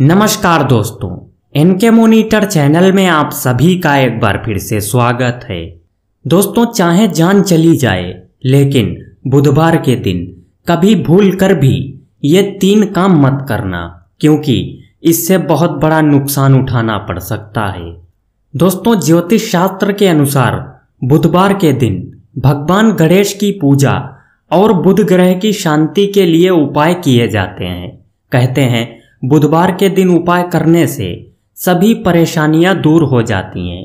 नमस्कार दोस्तों N K monitor channel में आप सभी का एक बार फिर से स्वागत है दोस्तों चाहे जान चली जाए लेकिन बुधवार के दिन कभी भूल कर भी ये तीन काम मत करना क्योंकि इससे बहुत बड़ा नुकसान उठाना पड़ सकता है दोस्तों ज्योतिष शास्त्र के अनुसार बुधवार के दिन भगवान गणेश की पूजा और बुध ग्रह की शांति के लिए उपाय किए जाते हैं कहते हैं बुधवार के दिन उपाय करने से सभी परेशानियां दूर हो जाती हैं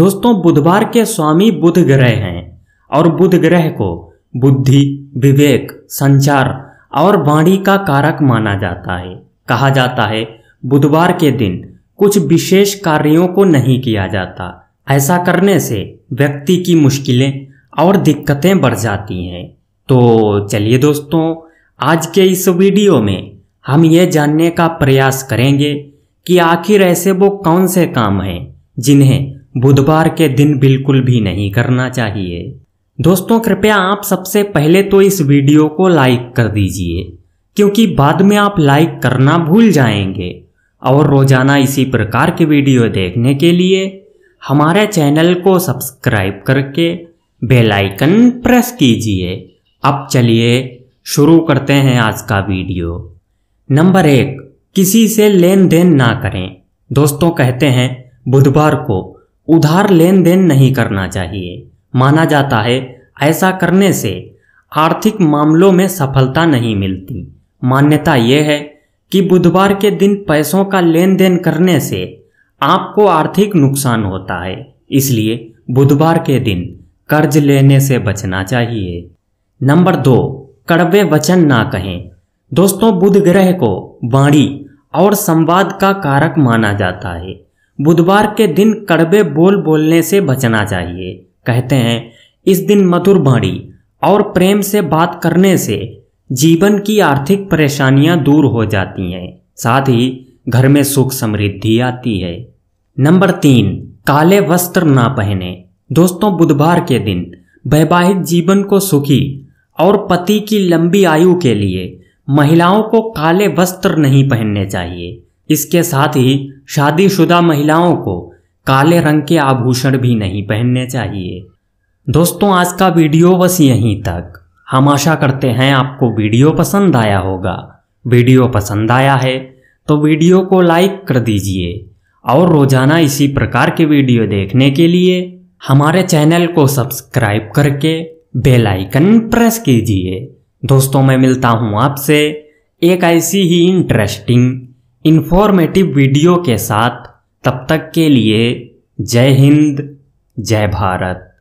दोस्तों बुधवार के स्वामी बुध ग्रह हैं और बुध ग्रह को बुद्धि विवेक संचार और वाणी का कारक माना जाता है कहा जाता है बुधवार के दिन कुछ विशेष कार्यों को नहीं किया जाता ऐसा करने से व्यक्ति की मुश्किलें और दिक्कतें बढ़ जाती हैं तो चलिए दोस्तों आज के इस वीडियो में हम ये जानने का प्रयास करेंगे कि आखिर ऐसे वो कौन से काम हैं जिन्हें बुधवार के दिन बिल्कुल भी नहीं करना चाहिए दोस्तों कृपया आप सबसे पहले तो इस वीडियो को लाइक कर दीजिए क्योंकि बाद में आप लाइक करना भूल जाएंगे और रोजाना इसी प्रकार के वीडियो देखने के लिए हमारे चैनल को सब्सक्राइब करके बेल आइकन प्रेस कीजिए अब चलिए शुरू करते हैं आज का वीडियो नंबर एक किसी से लेन देन ना करें दोस्तों कहते हैं बुधवार को उधार लेन देन नहीं करना चाहिए माना जाता है ऐसा करने से आर्थिक मामलों में सफलता नहीं मिलती मान्यता यह है कि बुधवार के दिन पैसों का लेन देन करने से आपको आर्थिक नुकसान होता है इसलिए बुधवार के दिन कर्ज लेने से बचना चाहिए नंबर दो कड़वे वचन ना कहें दोस्तों बुध ग्रह को वाणी और संवाद का कारक माना जाता है बुधवार के दिन कड़वे बोल बोलने से बचना चाहिए कहते हैं इस दिन मधुर वाणी और प्रेम से बात करने से जीवन की आर्थिक परेशानियां दूर हो जाती हैं साथ ही घर में सुख समृद्धि आती है नंबर तीन काले वस्त्र ना पहने दोस्तों बुधवार के दिन वैवाहिक जीवन को सुखी और पति की लंबी आयु के लिए महिलाओं को काले वस्त्र नहीं पहनने चाहिए इसके साथ ही शादीशुदा महिलाओं को काले रंग के आभूषण भी नहीं पहनने चाहिए दोस्तों आज का वीडियो बस यहीं तक हम आशा करते हैं आपको वीडियो पसंद आया होगा वीडियो पसंद आया है तो वीडियो को लाइक कर दीजिए और रोजाना इसी प्रकार के वीडियो देखने के लिए हमारे चैनल को सब्सक्राइब करके बेल आइकन प्रेस कीजिए दोस्तों मैं मिलता हूं आपसे एक ऐसी ही इंटरेस्टिंग इन्फॉर्मेटिव वीडियो के साथ तब तक के लिए जय हिंद जय भारत